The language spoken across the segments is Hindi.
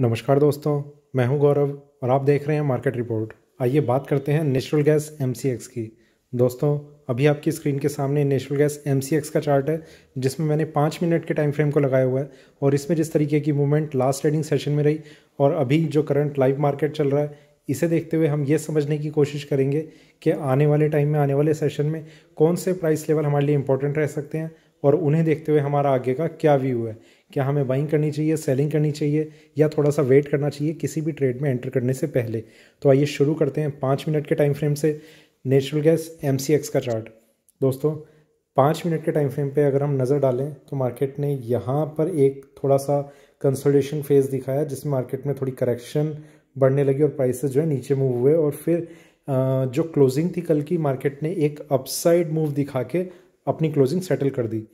नमस्कार दोस्तों मैं हूं गौरव और आप देख रहे हैं मार्केट रिपोर्ट आइए बात करते हैं नेचुरल गैस एम की दोस्तों अभी आपकी स्क्रीन के सामने नेचुरल गैस एम का चार्ट है जिसमें मैंने पाँच मिनट के टाइम फ्रेम को लगाया हुआ है और इसमें जिस तरीके की मूवमेंट लास्ट ट्रेडिंग सेशन में रही और अभी जो करंट लाइव मार्केट चल रहा है इसे देखते हुए हम ये समझने की कोशिश करेंगे कि आने वाले टाइम में आने वाले सेशन में कौन से प्राइस लेवल हमारे लिए इंपॉर्टेंट रह सकते हैं और उन्हें देखते हुए हमारा आगे का क्या व्यू है क्या हमें बाइंग करनी चाहिए सेलिंग करनी चाहिए या थोड़ा सा वेट करना चाहिए किसी भी ट्रेड में एंटर करने से पहले तो आइए शुरू करते हैं पाँच मिनट के टाइम फ्रेम से नेचुरल गैस एम का चार्ट दोस्तों पाँच मिनट के टाइम फ्रेम पर अगर हम नज़र डालें तो मार्केट ने यहाँ पर एक थोड़ा सा कंसोलिडेशन फेज़ दिखाया जिसमें मार्केट में थोड़ी करेक्शन बढ़ने लगी और प्राइसेस जो है नीचे मूव हुए और फिर जो क्लोजिंग थी कल की मार्केट ने एक अपसाइड मूव दिखा के अपनी क्लोजिंग सेटल कर दी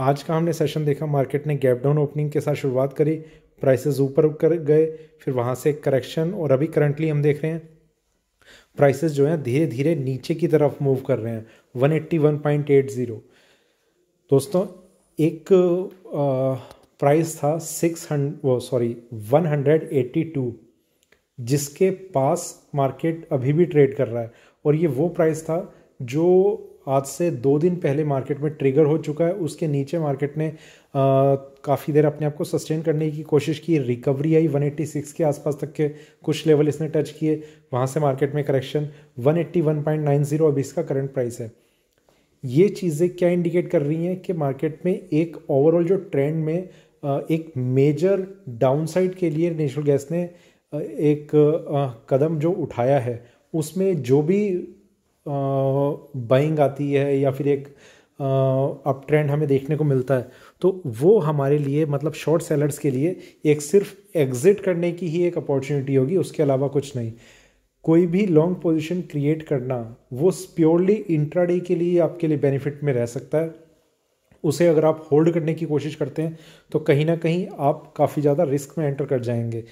आज का हमने सेशन देखा मार्केट ने गैप डाउन ओपनिंग के साथ शुरुआत करी प्राइसेस ऊपर कर गए फिर वहाँ से करेक्शन और अभी करंटली हम देख रहे हैं प्राइसेस जो हैं धीरे धीरे नीचे की तरफ मूव कर रहे हैं 181.80 दोस्तों एक प्राइस था सिक्स वो सॉरी 182 जिसके पास मार्केट अभी भी ट्रेड कर रहा है और ये वो प्राइस था जो आज से दो दिन पहले मार्केट में ट्रिगर हो चुका है उसके नीचे मार्केट ने काफ़ी देर अपने आप को सस्टेन करने की कोशिश की रिकवरी आई 186 के आसपास तक के कुछ लेवल इसने टच किए वहाँ से मार्केट में करेक्शन 181.90 अभी इसका करंट प्राइस है ये चीज़ें क्या इंडिकेट कर रही हैं कि मार्केट में एक ओवरऑल जो ट्रेंड में एक मेजर डाउनसाइड के लिए नेचुरल गैस ने एक कदम जो उठाया है उसमें जो भी बाइंग आती है या फिर एक अप ट्रेंड हमें देखने को मिलता है तो वो हमारे लिए मतलब शॉर्ट सेलर्स के लिए एक सिर्फ एग्जिट करने की ही एक अपॉर्चुनिटी होगी उसके अलावा कुछ नहीं कोई भी लॉन्ग पोजीशन क्रिएट करना वो प्योरली इंट्राडे के लिए आपके लिए बेनिफिट में रह सकता है उसे अगर आप होल्ड करने की कोशिश करते हैं तो कहीं ना कहीं आप काफ़ी ज़्यादा रिस्क में एंटर कर जाएंगे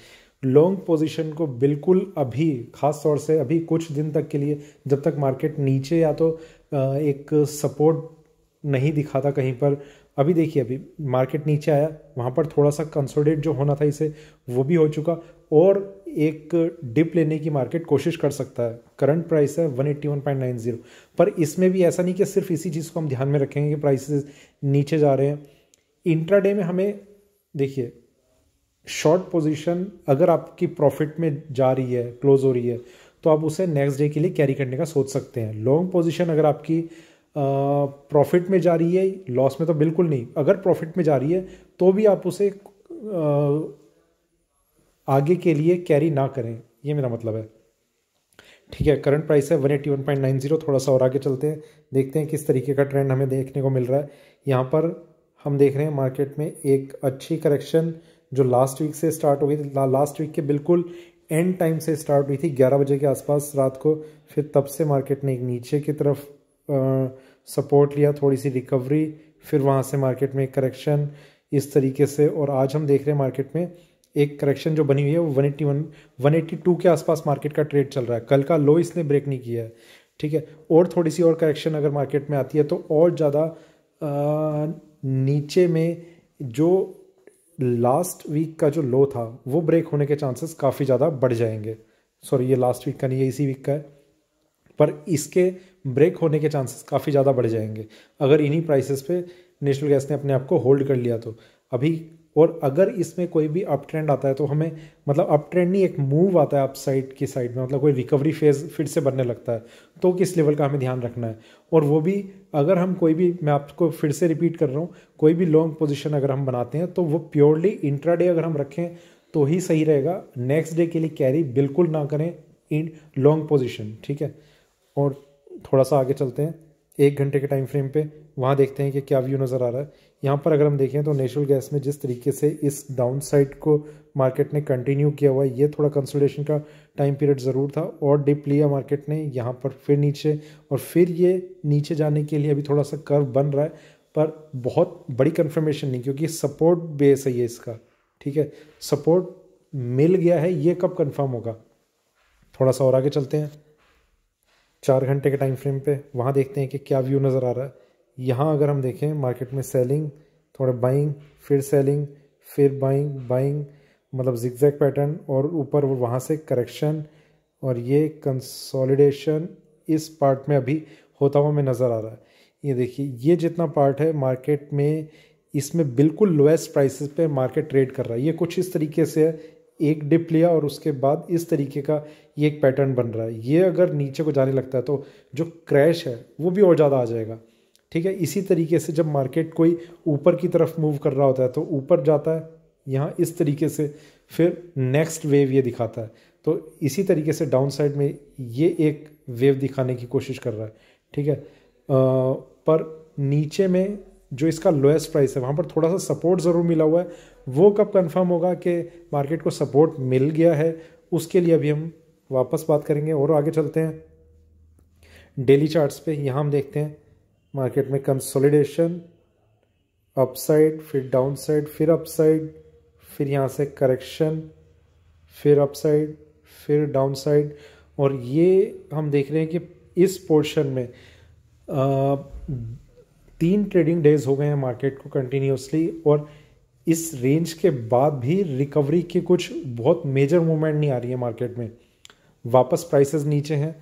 लॉन्ग पोजीशन को बिल्कुल अभी खास तौर से अभी कुछ दिन तक के लिए जब तक मार्केट नीचे या तो एक सपोर्ट नहीं दिखाता कहीं पर अभी देखिए अभी मार्केट नीचे आया वहाँ पर थोड़ा सा कंसोलिडेट जो होना था इसे वो भी हो चुका और एक डिप लेने की मार्केट कोशिश कर सकता है करंट प्राइस है one one eighty point nine zero पर इसमें भी ऐसा नहीं कि सिर्फ इसी चीज़ को हम ध्यान में रखेंगे कि प्राइसेस नीचे जा रहे हैं इंट्राडे में हमें देखिए शॉर्ट पोजीशन अगर आपकी प्रॉफिट में जा रही है क्लोज हो रही है तो आप उसे नेक्स्ट डे के लिए कैरी करने का सोच सकते हैं लॉन्ग पोजीशन अगर आपकी प्रॉफिट में जा रही है लॉस में तो बिल्कुल नहीं अगर प्रॉफिट में जा रही है तो भी आप उसे आगे के लिए कैरी ना करें ये मेरा मतलब है ठीक है करंट प्राइस है one eighty one point nine zero थोड़ा सा और आगे चलते हैं देखते हैं किस तरीके का ट्रेंड हमें देखने को मिल रहा है यहाँ पर हम देख रहे हैं मार्केट में एक अच्छी करेक्शन जो लास्ट वीक से स्टार्ट हो गई थी ला, लास्ट वीक के बिल्कुल एंड टाइम से स्टार्ट हुई थी 11 बजे के आसपास रात को फिर तब से मार्केट ने एक नीचे की तरफ सपोर्ट लिया थोड़ी सी रिकवरी फिर वहाँ से मार्केट में एक करेक्शन इस तरीके से और आज हम देख रहे हैं मार्केट में एक करेक्शन जो बनी हुई है वो one eighty one one eighty two के आसपास मार्केट का ट्रेड चल रहा है कल का लो इसने ब्रेक नहीं किया है ठीक है और थोड़ी सी और करेक्शन अगर मार्केट में आती है तो और ज़्यादा नीचे में जो लास्ट वीक का जो लो था वो ब्रेक होने के चांसेस काफ़ी ज़्यादा बढ़ जाएंगे सॉरी ये लास्ट वीक का नहीं है इसी वीक का है पर इसके ब्रेक होने के चांसेस काफ़ी ज़्यादा बढ़ जाएंगे अगर इन्हीं प्राइसेस पे नेशनल गैस ने अपने आप को होल्ड कर लिया तो अभी और अगर इसमें कोई भी अप ट्रेंड आता है तो हमें मतलब अप ट्रेंड नहीं एक मूव आता है अप साइड की साइड में मतलब कोई रिकवरी फेज फिर से बनने लगता है तो किस लेवल का हमें ध्यान रखना है और वो भी अगर हम कोई भी मैं आपको फिर से रिपीट कर रहा हूँ कोई भी लॉन्ग पोजिशन अगर हम बनाते हैं तो वो प्योरली इंट्रा अगर हम रखें तो ही सही रहेगा नेक्स्ट डे के लिए कैरी बिल्कुल ना करें इन लॉन्ग पोजिशन ठीक है और थोड़ा सा आगे चलते हैं एक घंटे के टाइम फ्रेम पे वहाँ देखते हैं कि क्या व्यू नज़र आ रहा है यहाँ पर अगर हम देखें तो नेचुरल गैस में जिस तरीके से इस डाउन साइड को मार्केट ने कंटिन्यू किया हुआ है ये थोड़ा कंसोलिडेशन का टाइम पीरियड ज़रूर था और डिप लिया मार्केट ने यहाँ पर फिर नीचे और फिर ये नीचे जाने के लिए अभी थोड़ा सा कर्व बन रहा है पर बहुत बड़ी कन्फर्मेशन नहीं क्योंकि सपोर्ट बेस है ये इसका ठीक है सपोर्ट मिल गया है ये कब कन्फर्म होगा थोड़ा सा और आगे चलते हैं चार घंटे के टाइम फ्रेम पे वहाँ देखते हैं कि क्या व्यू नज़र आ रहा है यहाँ अगर हम देखें मार्केट में सेलिंग थोड़ा बाइंग फिर सेलिंग फिर बाइंग बाइंग मतलब जिक्जैक पैटर्न और ऊपर वहाँ से करेक्शन और ये कंसोलिडेशन इस पार्ट में अभी होता हुआ हमें नज़र आ रहा है ये देखिए ये जितना पार्ट है मार्केट में इसमें बिल्कुल लोएस्ट प्राइसेस पे मार्केट ट्रेड कर रहा है ये कुछ इस तरीके से है एक डिप लिया और उसके बाद इस तरीके का ये एक पैटर्न बन रहा है ये अगर नीचे को जाने लगता है तो जो क्रैश है वो भी और ज़्यादा आ जाएगा ठीक है इसी तरीके से जब मार्केट कोई ऊपर की तरफ मूव कर रहा होता है तो ऊपर जाता है यहाँ इस तरीके से फिर नेक्स्ट वेव ये दिखाता है तो इसी तरीके से डाउन साइड में ये एक वेव दिखाने की कोशिश कर रहा है ठीक है आ, पर नीचे में जो इसका लोएस्ट प्राइस है वहाँ पर थोड़ा सा सपोर्ट ज़रूर मिला हुआ है वो कब कंफर्म होगा कि मार्केट को सपोर्ट मिल गया है उसके लिए अभी हम वापस बात करेंगे और आगे चलते हैं डेली चार्ट्स पे यहाँ हम देखते हैं मार्केट में कंसोलिडेशन अपसाइड फिर डाउनसाइड फिर अपसाइड फिर यहाँ से करेक्शन फिर अपसाइड फिर डाउनसाइड और ये हम देख रहे हैं कि इस पोर्शन में आ, तीन ट्रेडिंग डेज हो गए हैं मार्केट को कंटिन्यूसली और इस रेंज के बाद भी रिकवरी के कुछ बहुत मेजर मूवमेंट नहीं आ रही है मार्केट में वापस प्राइसेस नीचे हैं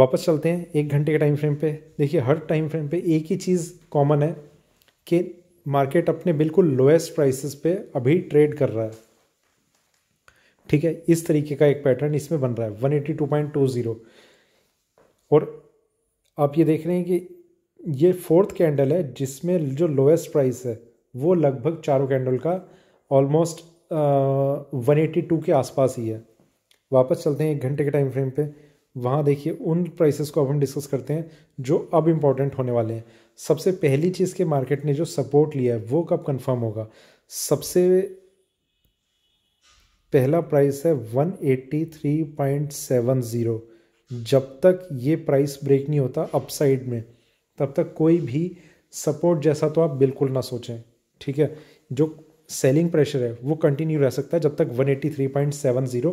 वापस चलते हैं एक घंटे के टाइम फ्रेम पे देखिए हर टाइम फ्रेम पे एक ही चीज़ कॉमन है कि मार्केट अपने बिल्कुल लोएस्ट प्राइसेस पे अभी ट्रेड कर रहा है ठीक है इस तरीके का एक पैटर्न इसमें बन रहा है 182.20 और आप ये देख रहे हैं कि ये फोर्थ कैंडल है जिसमें जो लोएस्ट प्राइस है वो लगभग चारों कैंडल का ऑलमोस्ट वन एटी टू के आसपास ही है वापस चलते हैं एक घंटे के टाइम फ्रेम पे वहाँ देखिए उन प्राइसेस को अब हम डिस्कस करते हैं जो अब इम्पॉर्टेंट होने वाले हैं सबसे पहली चीज़ के मार्केट ने जो सपोर्ट लिया है वो कब कंफर्म होगा सबसे पहला प्राइस है one eighty three point seven zero जब तक ये प्राइस ब्रेक नहीं होता अपसाइड में तब तक कोई भी सपोर्ट जैसा तो आप बिल्कुल ना सोचें ठीक है जो सेलिंग प्रेशर है वो कंटिन्यू रह सकता है जब तक 183.70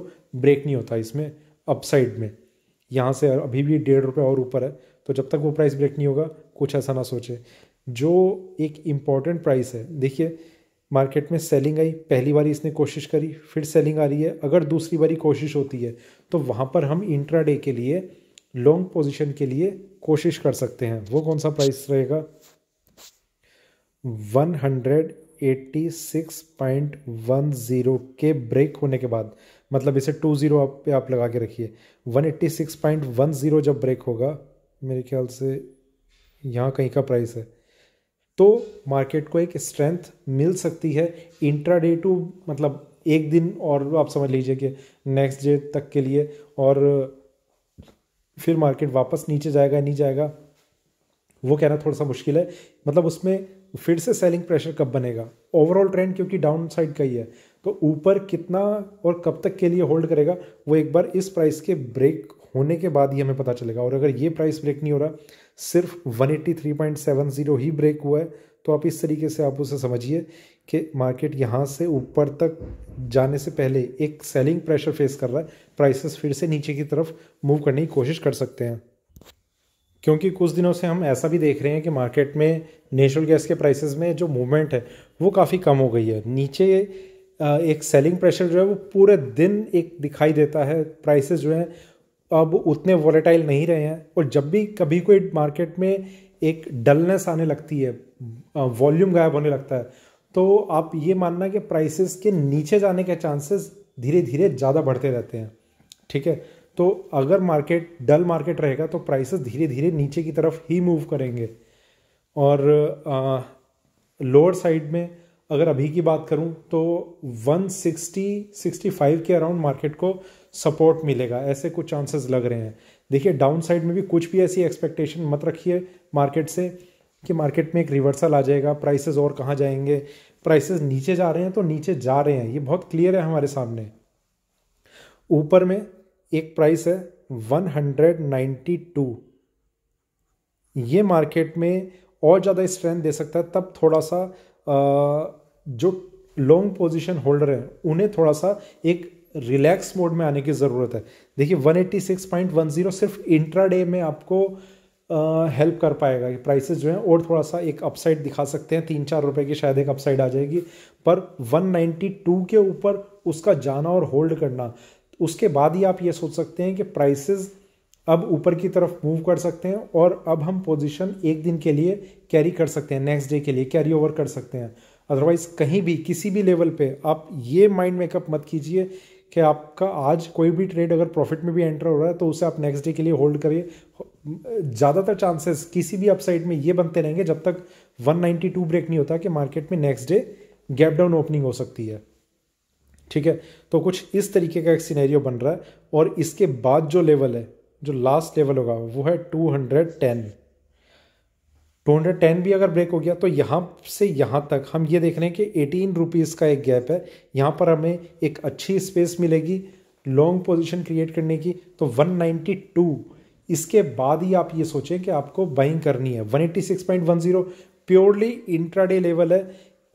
ब्रेक नहीं होता इसमें अपसाइड में यहाँ से अभी भी डेढ़ रुपये और ऊपर है तो जब तक वो प्राइस ब्रेक नहीं होगा कुछ ऐसा ना सोचे जो एक इम्पॉर्टेंट प्राइस है देखिए मार्केट में सेलिंग आई पहली बारी इसने कोशिश करी फिर सेलिंग आ रही है अगर दूसरी बारी कोशिश होती है तो वहाँ पर हम इंट्राडे के लिए लॉन्ग पोजीशन के लिए कोशिश कर सकते हैं वो कौन सा प्राइस रहेगा 186.10 के ब्रेक होने के बाद मतलब इसे 20 आप पे आप लगा के रखिए 186.10 जब ब्रेक होगा मेरे ख्याल से यहाँ कहीं का प्राइस है तो मार्केट को एक स्ट्रेंथ मिल सकती है इंट्रा डे टू मतलब एक दिन और आप समझ लीजिए कि नेक्स्ट डे तक के लिए और फिर मार्केट वापस नीचे जाएगा नहीं जाएगा वो कहना थोड़ा सा मुश्किल है मतलब उसमें फिर से सेलिंग प्रेशर कब बनेगा ओवरऑल ट्रेंड क्योंकि डाउन साइड का ही है तो ऊपर कितना और कब तक के लिए होल्ड करेगा वो एक बार इस प्राइस के ब्रेक होने के बाद ही हमें पता चलेगा और अगर ये प्राइस ब्रेक नहीं हो रहा सिर्फ 183.70 ही ब्रेक हुआ है तो आप इस तरीके से आप उसे समझिए कि मार्केट यहाँ से ऊपर तक जाने से पहले एक सेलिंग प्रेशर फेस कर रहा है प्राइसेस फिर से नीचे की तरफ मूव करने की कोशिश कर सकते हैं क्योंकि कुछ दिनों से हम ऐसा भी देख रहे हैं कि मार्केट में नेचुरल गैस के प्राइसेस में जो मूवमेंट है वो काफ़ी कम हो गई है नीचे एक सेलिंग प्रेशर जो है वो पूरे दिन एक दिखाई देता है प्राइसेस जो हैं अब उतने वॉलेटाइल नहीं रहे हैं और जब भी कभी कोई मार्केट में एक डलनेस आने लगती है वॉल्यूम गायब होने लगता है तो आप ये मानना है कि प्राइसेस के नीचे जाने के चांसेस धीरे धीरे ज़्यादा बढ़ते रहते हैं ठीक है तो अगर मार्केट डल मार्केट रहेगा तो प्राइसेस धीरे धीरे नीचे की तरफ ही मूव करेंगे और लोअर साइड में अगर अभी की बात करूं तो 160 65 के अराउंड मार्केट को सपोर्ट मिलेगा ऐसे कुछ चांसेस लग रहे हैं देखिए डाउन साइड में भी कुछ भी ऐसी एक्सपेक्टेशन मत रखिए मार्केट से कि मार्केट में एक रिवर्सल आ जाएगा प्राइसेस और कहाँ जाएंगे प्राइसेस नीचे जा रहे हैं तो नीचे जा रहे हैं ये बहुत क्लियर है हमारे सामने ऊपर में एक प्राइस है 192 ये मार्केट में और ज़्यादा स्ट्रेंथ दे सकता है तब थोड़ा सा जो लॉन्ग पोजीशन होल्डर हैं उन्हें थोड़ा सा एक रिलैक्स मोड में आने की ज़रूरत है देखिए 186.10 सिर्फ इंट्राडे में आपको हेल्प कर पाएगा कि प्राइसेस जो हैं और थोड़ा सा एक अपसाइड दिखा सकते हैं तीन चार रुपए की शायद एक अपसाइड आ जाएगी पर 192 के ऊपर उसका जाना और होल्ड करना उसके बाद ही आप ये सोच सकते हैं कि प्राइसेस अब ऊपर की तरफ मूव कर सकते हैं और अब हम पोजीशन एक दिन के लिए कैरी कर सकते हैं नेक्स्ट डे के लिए कैरी ओवर कर सकते हैं अदरवाइज़ कहीं भी किसी भी लेवल पे आप ये माइंड मेकअप मत कीजिए कि आपका आज कोई भी ट्रेड अगर प्रॉफिट में भी एंटर हो रहा है तो उसे आप नेक्स्ट डे के लिए होल्ड करिए ज़्यादातर चांसेस किसी भी अपसाइड में ये बनते रहेंगे जब तक 192 ब्रेक नहीं होता कि मार्केट में next day gap down opening हो सकती है ठीक है तो कुछ इस तरीके का एक सीनेरियो बन रहा है और इसके बाद जो लेवल है जो लास्ट लेवल होगा वो है टेन टू हंड्रेड टेन भी अगर ब्रेक हो गया तो यहाँ से यहाँ तक हम ये देख रहे हैं कि एटीन रुपीज़ का एक गैप है यहाँ पर हमें एक अच्छी स्पेस मिलेगी लॉन्ग पोजीशन क्रिएट करने की तो 192 इसके बाद ही आप ये सोचें कि आपको बाइंग करनी है 186.10 प्योरली इंट्राडे लेवल है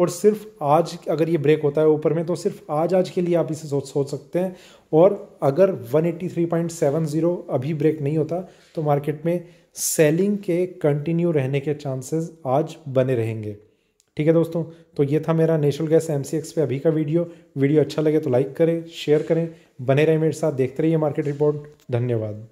और सिर्फ आज अगर ये ब्रेक होता है ऊपर में तो सिर्फ आज आज के लिए आप इसे सोच सोच सकते हैं और अगर 183.70 अभी ब्रेक नहीं होता तो मार्केट में सेलिंग के कंटिन्यू रहने के चांसेस आज बने रहेंगे ठीक है दोस्तों तो ये था मेरा नेशनल गैस एम सी पे अभी का वीडियो वीडियो अच्छा लगे तो लाइक करें शेयर करें बने रहें मेरे साथ देखते रहिए मार्केट रिपोर्ट धन्यवाद